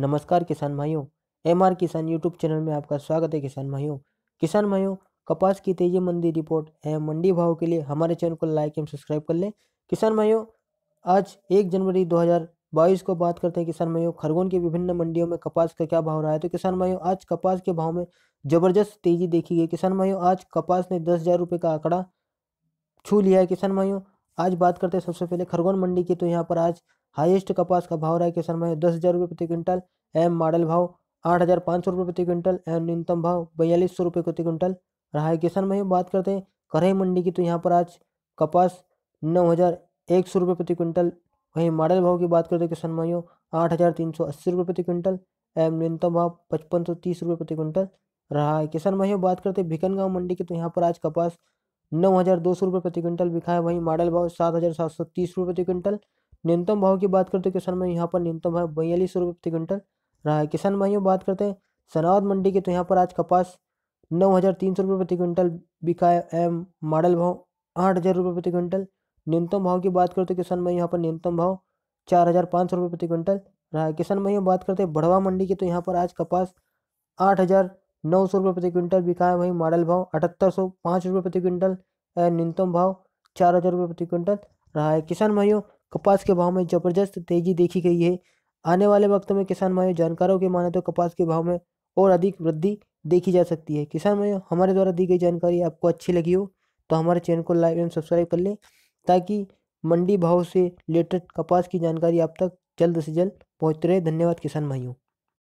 नमस्कार किसान भाइयों M R Kisan YouTube channel में आपका स्वागत है किसान भाइयों किसान भाइयों कपास की तेजी मंदी रिपोर्ट एवं मंडी भाव के लिए हमारे चैनल को लाइक एवं सब्सक्राइब कर लें किसान भाइयों आज एक जनवरी 2022 को बात करते हैं किसान भाइयों खरगोन की विभिन्न मंडियों में कपास का क्या भाव रहा है तो किसान भाइयों आज कपास के भाव में जबरदस्त तेजी देखी गई किसान भाइयों आज कपास ने दस हज़ार रुपये का आंकड़ा छू लिया है किसान भाइयों आज बात करते हैं सबसे पहले खरगोन मंडी की तो यहाँ पर आज हाईएस्ट कपास का भाव रहा है किसान भाई दस हज़ार रुपये प्रति क्विंटल एम मॉडल भाव आठ हज़ार पाँच सौ रुपये प्रति क्विंटल एम न्यूनतम भाव बयालीस सौ रुपये प्रति क्विंटल रहा है किसान भाई बात करते हैं करही मंडी की तो यहाँ पर आज कपास नौ हज़ार एक सौ रुपये प्रति क्विंटल वहीं मॉडल भाव की बात करते हैं किसान भाइयों आठ हज़ार तीन सौ अस्सी रुपये प्रति क्विंटल एम न्यूनतम भाव पचपन सौ तीस रुपये प्रति क्विंटल रहा है किसान भाइयों बात करते हैं भिकनगांव मंडी की तो यहाँ पर आज कपास नौ हज़ार दो सौ रुपये प्रति क्विंटल बिका है वहीं मॉडल भाव सात हज़ार सात सौ तीस रुपये प्रति क्विंटल न्यूनतम भाव की बात करते किसान भाई यहाँ पर न्यूनतम भाव बयालीस सौ रुपये प्रति क्विंटल रहा है किसान भाइयों बात करते हैं सनावद मंडी की तो यहाँ पर आज कपास नौ हज़ार तीन सौ रुपये प्रति क्विंटल बिका है मॉडल भाव आठ हज़ार रुपये प्रति क्विंटल न्यूनतम भाव की बात करते किसान भाई यहाँ पर न्यूनतम भाव चार हज़ार पाँच सौ रुपये प्रति क्विंटल रहा है किसान भाइयों बात करते हैं बढ़वा मंडी की तो यहाँ पर आज कपास आठ हज़ार नौ सौ रुपये प्रति क्विंटल बिका है वहीं मॉडल भाव अठहत्तर सौ पाँच रुपये प्रति क्विंटल न्यूनतम भाव चार हज़ार रुपये प्रति क्विंटल रहा है किसान भाइयों कपास के भाव में जबरदस्त तेजी देखी गई है आने वाले वक्त में किसान भाइयों जानकारों के माने तो कपास के भाव में और अधिक वृद्धि देखी जा सकती है किसान भाइयों हमारे द्वारा दी गई जानकारी आपको अच्छी लगी हो तो हमारे चैनल को लाइक एवं सब्सक्राइब कर लें ताकि मंडी भाव से रिलेटेड कपास की जानकारी आप तक जल्द से जल्द पहुँचते रहे धन्यवाद किसान भाइयों